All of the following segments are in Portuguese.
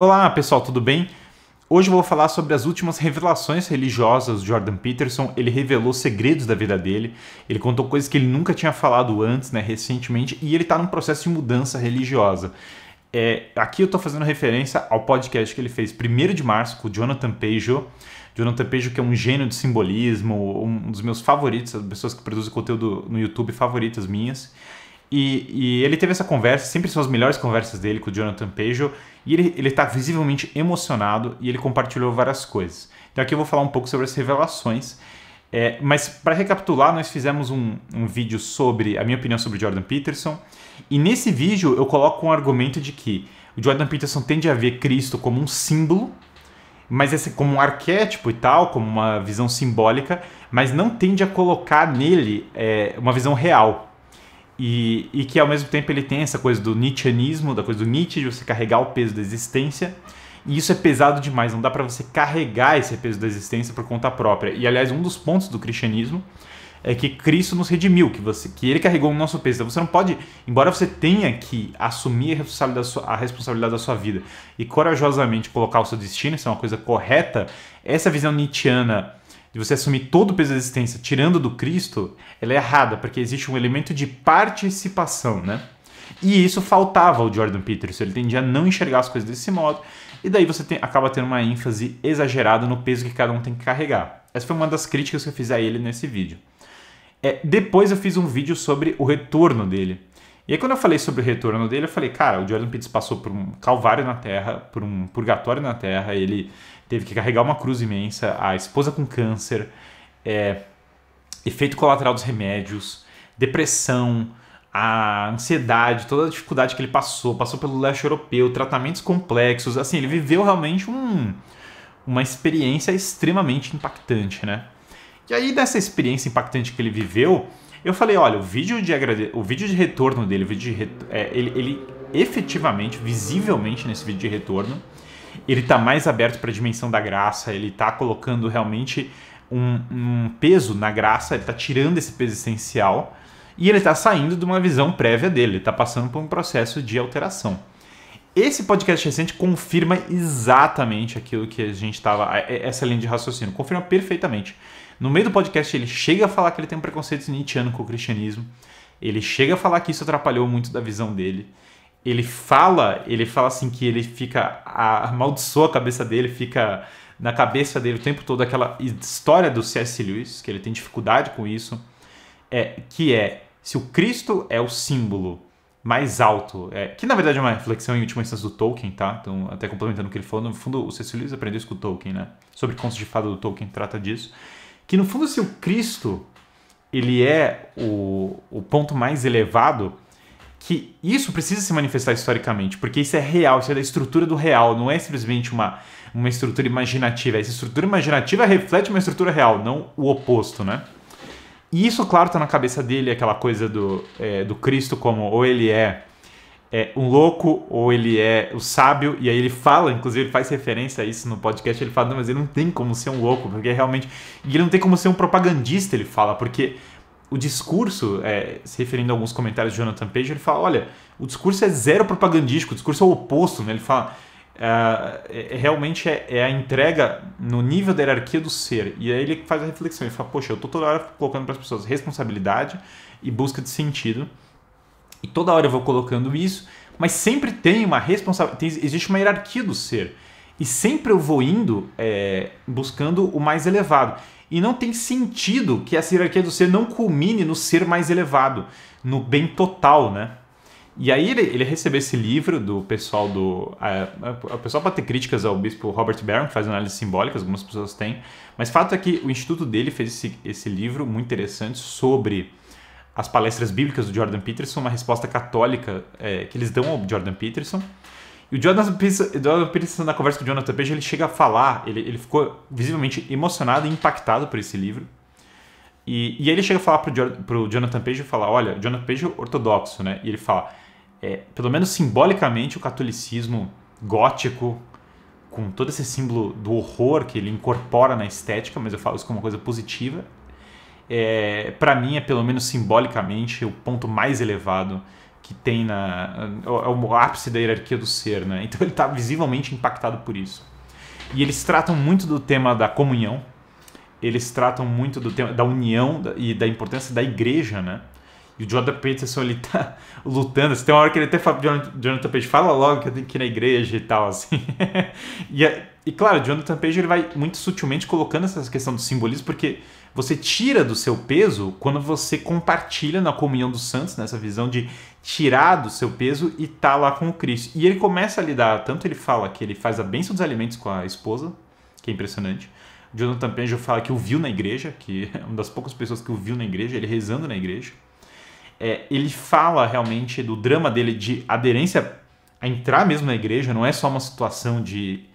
Olá pessoal, tudo bem? Hoje eu vou falar sobre as últimas revelações religiosas do Jordan Peterson. Ele revelou segredos da vida dele, ele contou coisas que ele nunca tinha falado antes, né, recentemente, e ele está num processo de mudança religiosa. É, aqui eu estou fazendo referência ao podcast que ele fez 1 de março com o Jonathan Peijo. Jonathan Peijo, que é um gênio de simbolismo, um dos meus favoritos, as pessoas que produzem conteúdo no YouTube favoritas minhas. E, e, ele teve essa conversa, sempre são as melhores conversas dele com o Jonathan Pejo, e ele está visivelmente emocionado e ele compartilhou várias coisas. Então aqui eu vou falar um pouco sobre as revelações. É, mas para recapitular, nós fizemos um, um, vídeo sobre a minha opinião sobre Jordan Peterson, e nesse vídeo eu coloco um argumento de que o Jordan Peterson tende a ver Cristo como um símbolo, mas esse, como um arquétipo e tal, como uma visão simbólica, mas não tende a colocar nele é, uma visão real e, e que ao mesmo tempo ele tem essa coisa do Nietzscheanismo, da coisa do Nietzsche, de você carregar o peso da existência. E isso é pesado demais, não dá para você carregar esse peso da existência por conta própria. E aliás, um dos pontos do cristianismo é que Cristo nos redimiu, que você, que ele carregou o nosso peso. Então você não pode, embora você tenha que assumir a responsabilidade, da sua, a responsabilidade da sua vida e corajosamente colocar o seu destino, isso é uma coisa correta, essa visão Nietzscheana de você assumir todo o peso da existência tirando do Cristo, ela é errada, porque existe um elemento de participação, né? E isso faltava ao Jordan Peterson, ele tendia a não enxergar as coisas desse modo, e daí você tem, acaba tendo uma ênfase exagerada no peso que cada um tem que carregar. Essa foi uma das críticas que eu fiz a ele nesse vídeo. É, depois eu fiz um vídeo sobre o retorno dele. E aí, quando eu falei sobre o retorno dele, eu falei, cara, o Jordan Peterson passou por um calvário na Terra, por um purgatório na Terra, ele teve que carregar uma cruz imensa, a esposa com câncer, é, efeito colateral dos remédios, depressão, a ansiedade, toda a dificuldade que ele passou, passou pelo leste europeu, tratamentos complexos, assim, ele viveu realmente um, uma experiência extremamente impactante, né? E aí, dessa experiência impactante que ele viveu, eu falei, olha, o vídeo de, agrade... o vídeo de retorno dele, o vídeo de é, ele, ele efetivamente, visivelmente nesse vídeo de retorno, ele está mais aberto para a dimensão da graça, ele está colocando realmente um, um, peso na graça, ele está tirando esse peso essencial e ele está saindo de uma visão prévia dele, ele está passando por um processo de alteração. Esse podcast recente confirma exatamente aquilo que a gente estava, é, é essa linha de raciocínio, confirma perfeitamente. No meio do podcast, ele chega a falar que ele tem um preconceito nietzscheano com o cristianismo. Ele chega a falar que isso atrapalhou muito da visão dele. Ele fala, ele fala assim que ele fica. A, amaldiçoa a cabeça dele, fica na cabeça dele o tempo todo aquela história do C.S. Lewis, que ele tem dificuldade com isso. É, que é se o Cristo é o símbolo mais alto, é, que na verdade é uma reflexão em última instância do Tolkien, tá? Então, até complementando o que ele falou, no fundo o Lewis aprendeu isso com o Tolkien, né? Sobre contos de fada do Tolkien trata disso que no fundo se o Cristo ele é o, o ponto mais elevado, que isso precisa se manifestar historicamente, porque isso é real, isso é da estrutura do real, não é simplesmente uma, uma estrutura imaginativa. Essa estrutura imaginativa reflete uma estrutura real, não o oposto, né? E isso, claro, está na cabeça dele, aquela coisa do, é, do Cristo como ou ele é é um louco ou ele é o sábio, e aí ele fala, inclusive ele faz referência a isso no podcast, ele fala, não, mas ele não tem como ser um louco, porque realmente. E ele não tem como ser um propagandista, ele fala, porque o discurso, é, se referindo a alguns comentários de Jonathan Page, ele fala, olha, o discurso é zero propagandístico, o discurso é o oposto, né? Ele fala. Ah, é, é, realmente é, é, a entrega no nível da hierarquia do ser. E aí ele faz a reflexão, ele fala, poxa, eu tô toda hora colocando para as pessoas responsabilidade e busca de sentido e toda hora eu vou colocando isso, mas sempre tem uma responsabilidade, existe uma hierarquia do ser. E sempre eu vou indo é, buscando o mais elevado. E não tem sentido que essa hierarquia do ser não culmine no ser mais elevado, no bem total, né? E aí ele, ele recebeu esse livro do pessoal do... É, é o pessoal pode ter críticas ao bispo Robert Barron, que faz análises simbólicas, algumas pessoas têm. Mas fato é que o instituto dele fez esse, esse livro muito interessante sobre as palestras bíblicas do Jordan Peterson, uma resposta católica é, que eles dão ao Jordan Peterson. E o Jordan Peterson, na conversa com o Jonathan Page, ele chega a falar, ele, ele ficou visivelmente emocionado e impactado por esse livro. E, e aí ele chega a falar para o Jonathan Page e fala, olha, Jonathan Page é ortodoxo, né? E ele fala, é, pelo menos simbolicamente, o catolicismo gótico, com todo esse símbolo do horror que ele incorpora na estética, mas eu falo isso como uma coisa positiva, é, para mim é pelo menos simbolicamente o ponto mais elevado que tem na é, é o ápice da hierarquia do ser, né? Então ele está visivelmente impactado por isso. E eles tratam muito do tema da comunhão, eles tratam muito do tema da união e da importância da igreja, né? E o Jonathan Peterson, ele tá lutando. Assim, tem uma hora que ele até fala, Jonathan Page, fala logo que eu tenho que ir na igreja e tal, assim. e, é, e claro, Jonathan Page, ele vai muito sutilmente colocando essa questão do simbolismo, porque você tira do seu peso quando você compartilha na comunhão dos santos, nessa né, visão de tirar do seu peso e tá lá com o Cristo. E ele começa a lidar, tanto ele fala que ele faz a bênção dos alimentos com a esposa, que é impressionante. O Jonathan Penjo fala que o viu na igreja, que é uma das poucas pessoas que o viu na igreja, ele rezando na igreja. É, ele fala realmente do drama dele de aderência a entrar mesmo na igreja, não é só uma situação de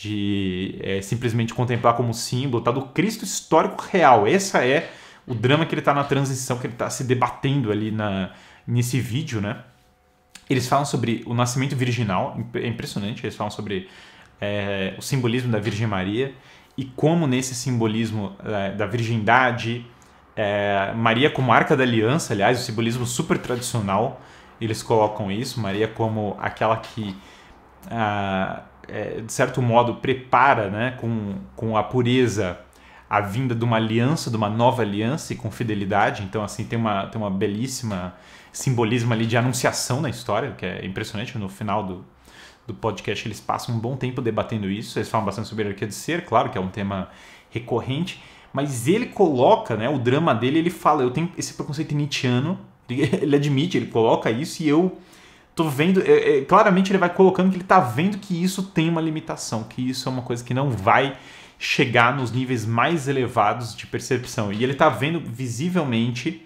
de é, simplesmente contemplar como símbolo, tá? Do Cristo histórico real. Essa é o drama que ele está na transição, que ele está se debatendo ali na, nesse vídeo, né? Eles falam sobre o nascimento virginal, é impressionante, eles falam sobre é, o simbolismo da Virgem Maria e como nesse simbolismo é, da virgindade, é, Maria como arca da aliança, aliás, o simbolismo super tradicional, eles colocam isso, Maria como aquela que... Ah, é, de certo modo, prepara né, com, com a pureza a vinda de uma aliança, de uma nova aliança e com fidelidade. Então, assim, tem uma, tem uma belíssima simbolismo ali de anunciação na história, que é impressionante. No final do, do podcast, eles passam um bom tempo debatendo isso. Eles falam bastante sobre a hierarquia de ser, claro, que é um tema recorrente. Mas ele coloca, né, o drama dele, ele fala, eu tenho esse preconceito nietzscheano, ele admite, ele coloca isso e eu tô vendo. É, é, claramente ele vai colocando que ele tá vendo que isso tem uma limitação, que isso é uma coisa que não vai chegar nos níveis mais elevados de percepção. E ele tá vendo visivelmente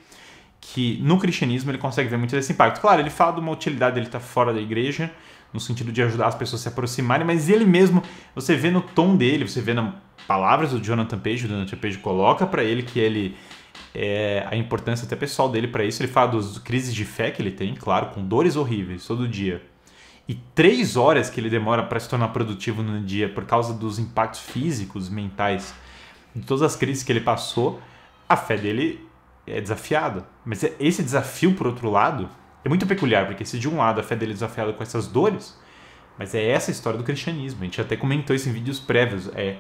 que no cristianismo ele consegue ver muito desse impacto. Claro, ele fala de uma utilidade ele tá fora da igreja, no sentido de ajudar as pessoas a se aproximarem, mas ele mesmo, você vê no tom dele, você vê nas palavras do Jonathan Page, o Jonathan Page coloca para ele que ele é, a importância até pessoal dele para isso. Ele fala das crises de fé que ele tem, claro, com dores horríveis todo dia. E três horas que ele demora para se tornar produtivo no dia por causa dos impactos físicos, mentais, de todas as crises que ele passou, a fé dele é desafiada. Mas é, esse desafio, por outro lado, é muito peculiar, porque se de um lado a fé dele é desafiada com essas dores, mas é essa a história do cristianismo. A gente até comentou isso em vídeos prévios. É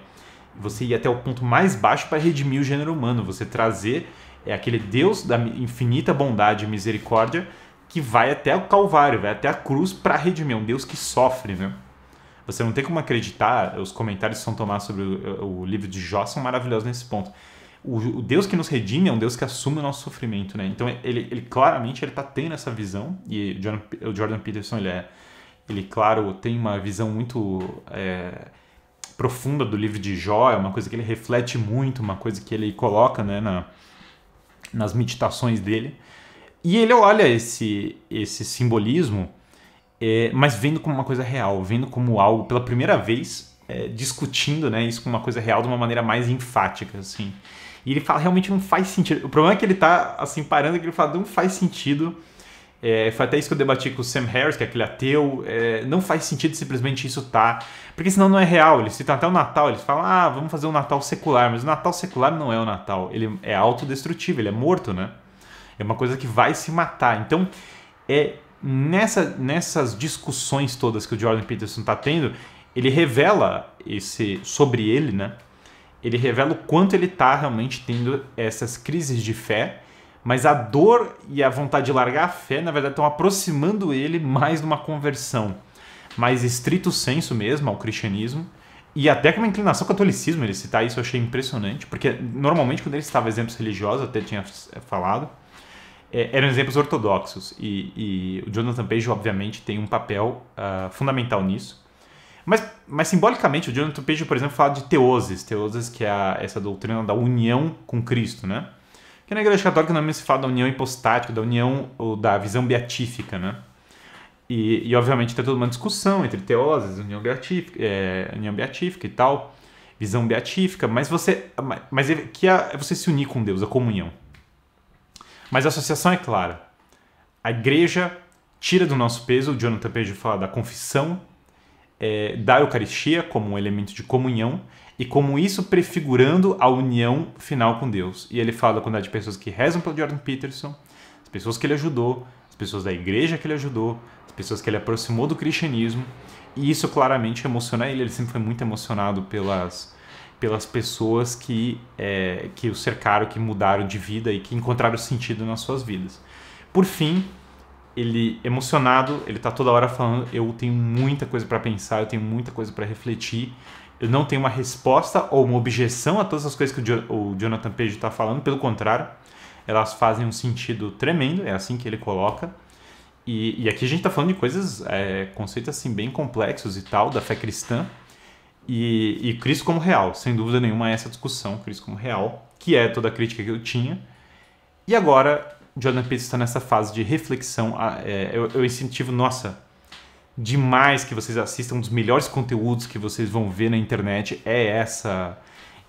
você ir até o ponto mais baixo para redimir o gênero humano, você trazer é aquele Deus da infinita bondade e misericórdia que vai até o Calvário, vai até a cruz para redimir, é um Deus que sofre, né? Você não tem como acreditar, os comentários que São Tomás sobre o, o livro de Jó são maravilhosos nesse ponto. O, o, Deus que nos redime é um Deus que assume o nosso sofrimento, né? Então ele, ele claramente ele tá tendo essa visão e o Jordan Peterson ele é, ele claro tem uma visão muito é, profunda do livro de Jó, é uma coisa que ele reflete muito, uma coisa que ele coloca né, na, nas meditações dele. E ele olha esse, esse simbolismo, é, mas vendo como uma coisa real, vendo como algo, pela primeira vez, é, discutindo né, isso como uma coisa real de uma maneira mais enfática. Assim. E ele fala, realmente não faz sentido. O problema é que ele está assim, parando, que ele fala, não faz sentido é, foi até isso que eu debati com o Sam Harris, que é aquele ateu. É, não faz sentido simplesmente isso tá. Porque senão não é real. Eles citam até o Natal, eles falam, ah, vamos fazer um Natal secular. Mas o Natal secular não é o Natal. Ele é autodestrutivo, ele é morto, né? É uma coisa que vai se matar. Então, é nessa, nessas discussões todas que o Jordan Peterson está tendo, ele revela esse sobre ele, né? Ele revela o quanto ele está realmente tendo essas crises de fé mas a dor e a vontade de largar a fé, na verdade, estão aproximando ele mais de uma conversão, mais estrito senso mesmo ao cristianismo. E até com uma inclinação ao catolicismo, ele citar isso eu achei impressionante, porque normalmente quando ele estava exemplos religiosos, até tinha eh, falado, eh, eram exemplos ortodoxos. E, e o Jonathan Page, obviamente, tem um papel uh, fundamental nisso. Mas, mas, simbolicamente, o Jonathan Page, por exemplo, fala de teoses, teoses que é a, essa doutrina da união com Cristo, né? Que na Igreja Católica normalmente é se fala da união hipostática, da união ou da visão beatífica, né? E, e obviamente tem toda uma discussão entre teoses, união beatífica, é, união beatífica e tal, visão beatífica, mas você, mas é que é você se unir com Deus, a comunhão. Mas a associação é clara. A Igreja tira do nosso peso, o Jonathan Page fala da confissão é, da Eucaristia como um elemento de comunhão e como isso prefigurando a união final com Deus. E ele fala quando há de pessoas que rezam pelo Jordan Peterson, as pessoas que ele ajudou, as pessoas da igreja que ele ajudou, as pessoas que ele aproximou do cristianismo. E isso claramente emociona ele, ele sempre foi muito emocionado pelas, pelas pessoas que, é, que o cercaram, que mudaram de vida e que encontraram sentido nas suas vidas. Por fim, ele emocionado, ele tá toda hora falando, eu tenho muita coisa para pensar, eu tenho muita coisa para refletir. Eu não tenho uma resposta ou uma objeção a todas as coisas que o Jonathan Page está falando, pelo contrário, elas fazem um sentido tremendo, é assim que ele coloca. E, e aqui a gente está falando de coisas, é, conceitos assim bem complexos e tal, da fé cristã. E, e Cristo como real, sem dúvida nenhuma, é essa discussão, Cristo como real, que é toda a crítica que eu tinha. E agora Jordan Peterson está nessa fase de reflexão. Ah, é, eu, incentivo, nossa, demais que vocês assistam. Um dos melhores conteúdos que vocês vão ver na internet é essa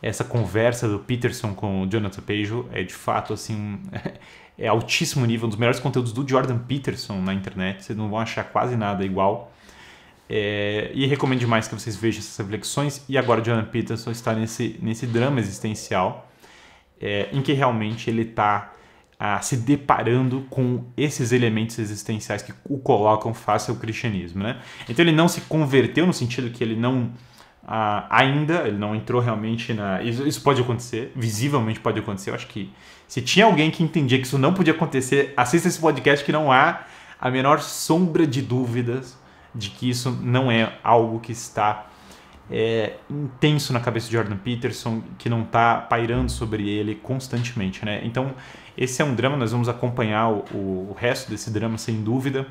essa conversa do Peterson com o Jonathan Pejo. É de fato assim. É altíssimo nível, um dos melhores conteúdos do Jordan Peterson na internet. Vocês não vão achar quase nada igual. É, e recomendo demais que vocês vejam essas reflexões. E agora Jordan Peterson está nesse, nesse drama existencial, é, em que realmente ele está a se deparando com esses elementos existenciais que o colocam face ao cristianismo, né? Então ele não se converteu no sentido que ele não ah, ainda, ele não entrou realmente na. Isso, isso, pode acontecer, visivelmente pode acontecer. Eu acho que se tinha alguém que entendia que isso não podia acontecer, assista esse podcast que não há a menor sombra de dúvidas de que isso não é algo que está é, intenso na cabeça de Jordan Peterson que não está pairando sobre ele constantemente, né? Então esse é um drama, nós vamos acompanhar o, o resto desse drama sem dúvida,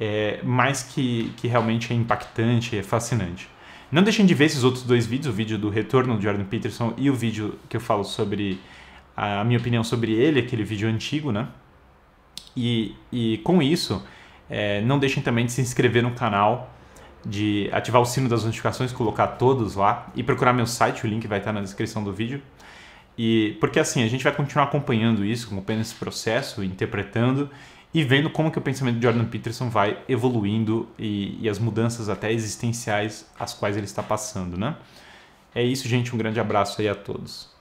é, mas que, que realmente é impactante, é fascinante. Não deixem de ver esses outros dois vídeos, o vídeo do retorno de Jordan Peterson e o vídeo que eu falo sobre a, minha opinião sobre ele, aquele vídeo antigo, né? E, e com isso, é, não deixem também de se inscrever no canal de ativar o sino das notificações, colocar todos lá e procurar meu site, o link vai estar na descrição do vídeo. E porque assim, a gente vai continuar acompanhando isso, acompanhando esse processo, interpretando e vendo como que o pensamento de Jordan Peterson vai evoluindo e, e as mudanças até existenciais às quais ele está passando, né? É isso, gente, um grande abraço aí a todos.